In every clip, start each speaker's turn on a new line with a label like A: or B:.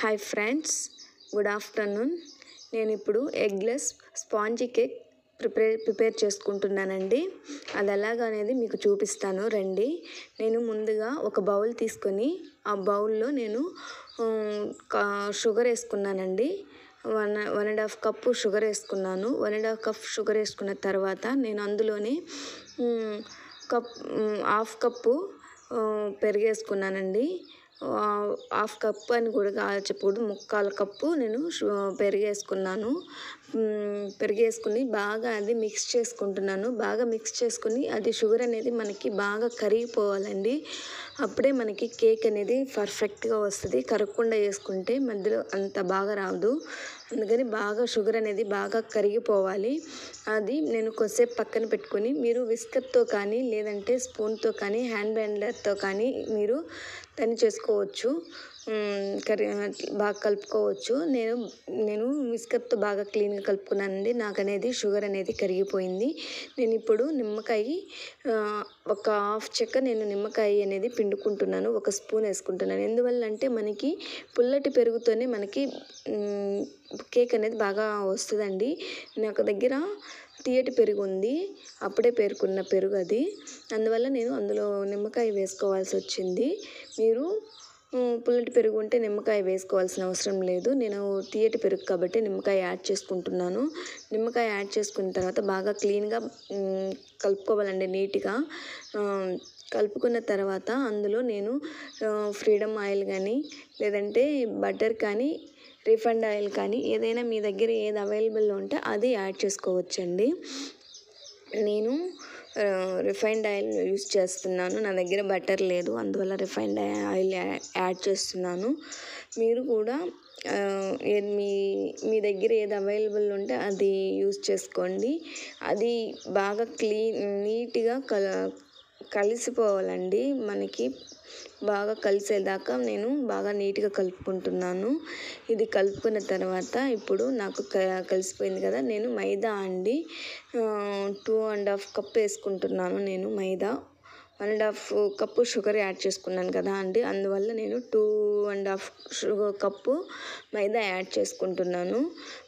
A: hi friends good afternoon నేను ఇప్పుడు eggless sponge cake prepare prepare చేసుకుంటున్నానండి అది ఎలాగనేది మీకు చూపిస్తాను రండి నేను ముందుగా ఒక బౌల్ తీసుకొని ఆ బౌల్లో నేను షుగర్ వేసుకున్నానండి one one and half cup sugar వేసుకున్నాను one and half cup sugar వేసుకున్న తర్వాత నేను అందులోనే కప్ హాఫ్ కప్పు పెరిగేసుకున్నానండి హాఫ్ కప్పు అని కూడా చెప్పకూడదు ముక్కాల కప్పు నేను పెరిగేసుకున్నాను పెరిగేసుకుని బాగా అది మిక్స్ చేసుకుంటున్నాను బాగా మిక్స్ చేసుకుని అది షుగర్ అనేది మనకి బాగా కరిగిపోవాలండి అప్పుడే మనకి కేక్ అనేది పర్ఫెక్ట్గా వస్తుంది కరగకుండా వేసుకుంటే మధ్యలో అంత బాగా రాదు అందుకని బాగా షుగర్ అనేది బాగా కరిగిపోవాలి అది నేను కొద్దిసేపు పక్కన పెట్టుకొని మీరు విస్కర్తో కానీ లేదంటే స్పూన్తో కానీ హ్యాండ్ బ్యాండ్లర్తో కానీ మీరు తని చేసుకోవచ్చు కర్రీ బాగా కలుపుకోవచ్చు నేను నేను మిస్కప్తో బాగా క్లీన్గా కలుపుకున్నానండి నాకు అనేది షుగర్ అనేది కరిగిపోయింది నేను ఇప్పుడు నిమ్మకాయ ఒక హాఫ్ చెక్క నేను నిమ్మకాయ అనేది పిండుకుంటున్నాను ఒక స్పూన్ వేసుకుంటున్నాను ఎందువల్ల అంటే మనకి పుల్లటి పెరుగుతోనే మనకి కేక్ అనేది బాగా వస్తుందండి నాకు దగ్గర తీయటి పెరుగు ఉంది అప్పుడే పేర్కొన్న పెరుగు అది అందువల్ల నేను అందులో నిమ్మకాయ వేసుకోవాల్సి వచ్చింది మీరు పుల్లటి పెరుగు ఉంటే నిమ్మకాయ వేసుకోవాల్సిన అవసరం లేదు నేను తీయటి పెరుగు కాబట్టి నిమ్మకాయ యాడ్ చేసుకుంటున్నాను నిమ్మకాయ యాడ్ చేసుకున్న తర్వాత బాగా క్లీన్గా కలుపుకోవాలండి నీట్గా కలుపుకున్న తర్వాత అందులో నేను ఫ్రీడమ్ ఆయిల్ కానీ లేదంటే బటర్ కానీ రిఫండ్ ఆయిల్ కానీ ఏదైనా మీ దగ్గర ఏది అవైలబుల్లో ఉంటే అది యాడ్ చేసుకోవచ్చండి నేను రిఫైన్డ్ ఆయిల్ యూస్ చేస్తున్నాను నా దగ్గర బటర్ లేదు అందువల్ల రిఫైన్డ్ ఆయిల్ యాడ్ చేస్తున్నాను మీరు కూడా మీ మీ దగ్గర ఏది అవైలబుల్ ఉంటే అది యూస్ చేసుకోండి అది బాగా క్లీన్ నీట్గా కల కలిసిపోవాలండి మనకి బాగా కలిసేదాకా నేను బాగా నీట్గా కలుపుకుంటున్నాను ఇది కలుపుకున్న తర్వాత ఇప్పుడు నాకు కలిసిపోయింది కదా నేను మైదా అండి టూ అండ్ హాఫ్ కప్ వేసుకుంటున్నాను నేను మైదా one and half cup sugar add చేసుకున్నాను కదా అండి అందువల్ల నేను టూ అండ్ హాఫ్ కప్పు మైదా యాడ్ చేసుకుంటున్నాను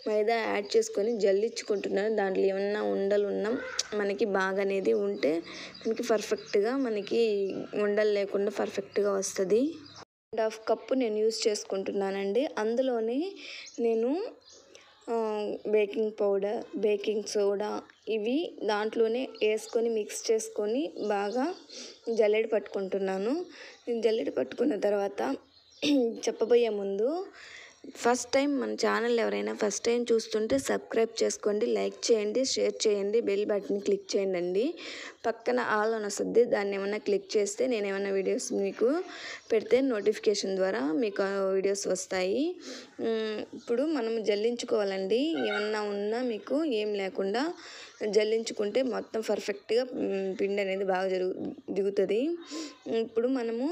A: మైదా యాడ్ చేసుకొని జల్లించుకుంటున్నాను దాంట్లో ఏమన్నా ఉండలు ఉన్నాం మనకి బాగా అనేది ఉంటే మనకి పర్ఫెక్ట్గా మనకి ఉండలు లేకుండా పర్ఫెక్ట్గా వస్తుంది అండ్ హాఫ్ కప్పు నేను యూస్ చేసుకుంటున్నానండి అందులోనే నేను బేకింగ్ పౌడర్ బేకింగ్ సోడా ఇవి దాంట్లోనే వేసుకొని మిక్స్ చేసుకొని బాగా జల్లెడ పట్టుకుంటున్నాను జల్లెడ పట్టుకున్న తర్వాత చెప్పబోయే ముందు ఫస్ట్ టైం మన ఛానల్ ఎవరైనా ఫస్ట్ టైం చూస్తుంటే సబ్స్క్రైబ్ చేసుకోండి లైక్ చేయండి షేర్ చేయండి బెల్ బటన్ క్లిక్ చేయండి పక్కన ఆల్ అని వస్తుంది దాన్ని ఏమైనా క్లిక్ చేస్తే నేను ఏమైనా వీడియోస్ మీకు పెడితే నోటిఫికేషన్ ద్వారా మీకు వీడియోస్ వస్తాయి ఇప్పుడు మనం జల్లించుకోవాలండి ఏమన్నా ఉన్నా మీకు ఏం లేకుండా జల్లించుకుంటే మొత్తం పర్ఫెక్ట్గా పిండి అనేది బాగా జరుగు దిగుతుంది ఇప్పుడు మనము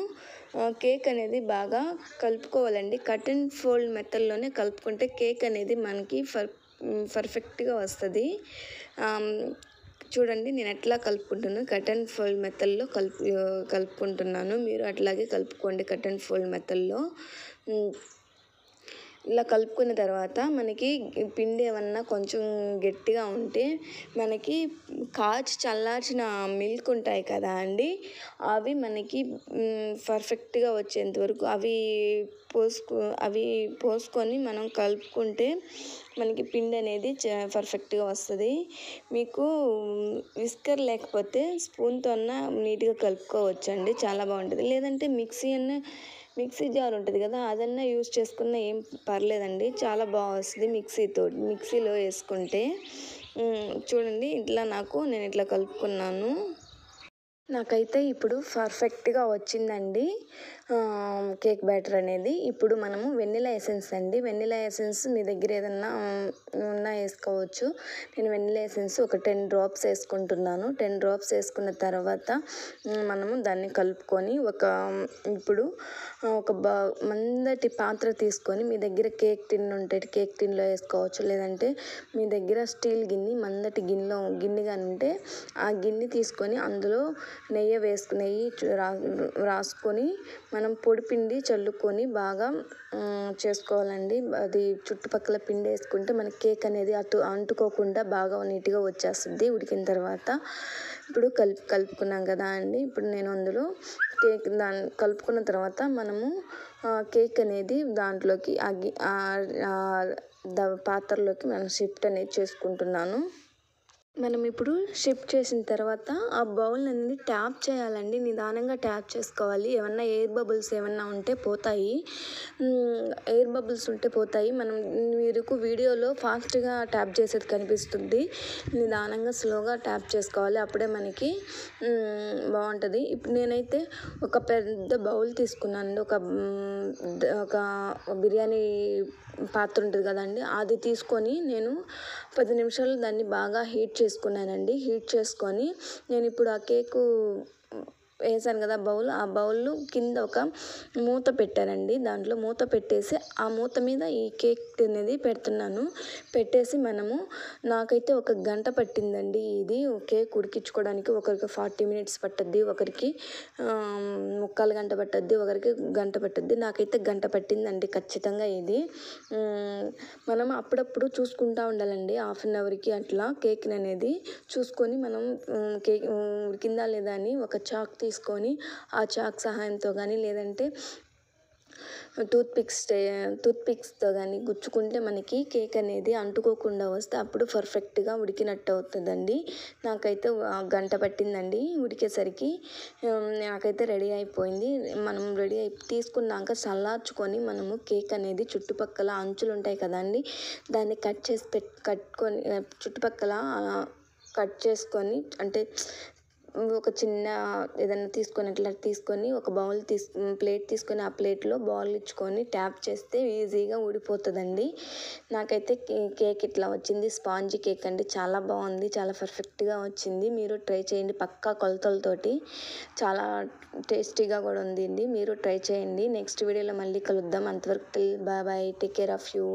A: కేక్ అనేది బాగా కలుపుకోవాలండి కట్ అండ్ ఫోల్డ్ మెథడ్లోనే కలుపుకుంటే కేక్ అనేది మనకి ఫర్ పర్ఫెక్ట్గా వస్తుంది చూడండి నేను ఎట్లా కలుపుకుంటున్నాను అండ్ ఫోల్డ్ మెత్తల్లో కలుపు కలుపుకుంటున్నాను మీరు అట్లాగే కలుపుకోండి కట్ అండ్ ఫోల్డ్ మెత్తల్లో ఇలా కలుపుకున్న తర్వాత మనకి పిండి ఏమన్నా కొంచెం గట్టిగా ఉంటే మనకి కాచి చల్లార్చిన మిల్క్ ఉంటాయి కదా అండి అవి మనకి పర్ఫెక్ట్గా వచ్చేంత వరకు అవి పోసుకో అవి పోసుకొని మనం కలుపుకుంటే మనకి పిండి అనేది పర్ఫెక్ట్గా వస్తుంది మీకు విస్కర్ లేకపోతే స్పూన్తో అన్నా నీట్గా కలుపుకోవచ్చు అండి చాలా బాగుంటుంది లేదంటే మిక్సీ అన్న మిక్సీ జార్ ఉంటుంది కదా అదన్నా యూజ్ చేసుకున్నా ఏం పర్లేదండి చాలా బాగా వస్తుంది మిక్సీతో మిక్సీలో వేసుకుంటే చూడండి ఇట్లా నాకు నేను ఇట్లా కలుపుకున్నాను నాకైతే ఇప్పుడు పర్ఫెక్ట్గా వచ్చిందండి కేక్ బ్యాటర్ అనేది ఇప్పుడు మనము వెన్నెల ఎసెన్స్ అండి వెన్నెల ఎసెన్స్ మీ దగ్గర ఏదన్నా ఉన్నా వేసుకోవచ్చు నేను వెన్నెల ఎసెన్స్ ఒక టెన్ డ్రాప్స్ వేసుకుంటున్నాను టెన్ డ్రాప్స్ వేసుకున్న తర్వాత మనము దాన్ని కలుపుకొని ఒక ఇప్పుడు ఒక మందటి పాత్ర తీసుకొని మీ దగ్గర కేక్ టిన్ ఉంటే కేక్ టిన్లో వేసుకోవచ్చు లేదంటే మీ దగ్గర స్టీల్ గిన్నె మందటి గిన్నెలో గిన్నెగా ఉంటే ఆ గిన్నె తీసుకొని అందులో నెయ్యి వేసుకు నెయ్యి రా రాసుకొని మనం పొడి పిండి చల్లుకొని బాగా చేసుకోవాలండి అది చుట్టుపక్కల పిండి వేసుకుంటే మన కేక్ అనేది అటు అంటుకోకుండా బాగా నీట్గా వచ్చేస్తుంది ఉడికిన తర్వాత ఇప్పుడు కలుపు కలుపుకున్నాం కదా అండి ఇప్పుడు నేను అందులో కేక్ దాని కలుపుకున్న తర్వాత మనము కేక్ అనేది దాంట్లోకి అగి పాత్రలోకి మనం షిఫ్ట్ అనేది చేసుకుంటున్నాను మనం ఇప్పుడు షిఫ్ట్ చేసిన తర్వాత ఆ బౌల్ అనేది ట్యాప్ చేయాలండి నిదానంగా ట్యాప్ చేసుకోవాలి ఏమన్నా ఎయిర్ బబుల్స్ ఏమన్నా ఉంటే పోతాయి ఎయిర్ బబుల్స్ ఉంటే పోతాయి మనం మీరు వీడియోలో ఫాస్ట్గా ట్యాప్ చేసేది కనిపిస్తుంది నిదానంగా స్లోగా ట్యాప్ చేసుకోవాలి అప్పుడే మనకి బాగుంటుంది ఇప్పుడు నేనైతే ఒక పెద్ద బౌల్ తీసుకున్నాను ఒక ఒక బిర్యానీ పాత్ర ఉంటుంది కదండి అది తీసుకొని నేను పది నిమిషాలు దాన్ని బాగా హీట్ చే చేసుకున్నానండి హీట్ చేసుకొని నేను ఇప్పుడు ఆ కేకు వేసాను కదా బౌల్ ఆ బౌల్ కింద ఒక మూత పెట్టారండి దాంట్లో మూత పెట్టేసి ఆ మూత మీద ఈ కేక్ అనేది పెడుతున్నాను పెట్టేసి మనము నాకైతే ఒక గంట పట్టిందండి ఇది కేక్ ఉడికించుకోవడానికి ఒకరికి ఫార్టీ మినిట్స్ పట్టద్ది ఒకరికి ముక్కాలు గంట పట్టద్ది ఒకరికి గంట పట్టద్ది నాకైతే గంట పట్టిందండి ఖచ్చితంగా ఇది మనం అప్పుడప్పుడు చూసుకుంటూ ఉండాలండి హాఫ్ అన్ అవర్కి అట్లా కేక్ అనేది చూసుకొని మనం కేక్ ఉడికిందా లేదా అని ఒక చాక్తి తీసుకొని ఆ చాక్ సహాయంతో కానీ లేదంటే టూత్ పిక్స్ టూత్ పిక్స్తో కానీ గుచ్చుకుంటే మనకి కేక్ అనేది అంటుకోకుండా వస్తే అప్పుడు పర్ఫెక్ట్గా ఉడికినట్టు అవుతుందండి నాకైతే గంట పట్టిందండి ఉడికేసరికి నాకైతే రెడీ అయిపోయింది మనం రెడీ అయి తీసుకున్నాక చల్లార్చుకొని మనము కేక్ అనేది చుట్టుపక్కల అంచులు ఉంటాయి కదండి దాన్ని కట్ చేసి పెట్ కట్టుకొని చుట్టుపక్కల కట్ చేసుకొని అంటే ఒక చిన్న ఏదైనా తీసుకొని అట్లా తీసుకొని ఒక బౌల్ తీసు ప్లేట్ తీసుకొని ఆ ప్లేట్లో బౌల్ ఇచ్చుకొని ట్యాప్ చేస్తే ఈజీగా ఊడిపోతుందండి నాకైతే కేక్ ఇట్లా వచ్చింది స్పాంజీ కేక్ అండి చాలా బాగుంది చాలా పర్ఫెక్ట్గా వచ్చింది మీరు ట్రై చేయండి పక్కా కొలతలతోటి చాలా టేస్టీగా కూడా ఉంది మీరు ట్రై చేయండి నెక్స్ట్ వీడియోలో మళ్ళీ కలుద్దాం అంతవరకు bye take care of you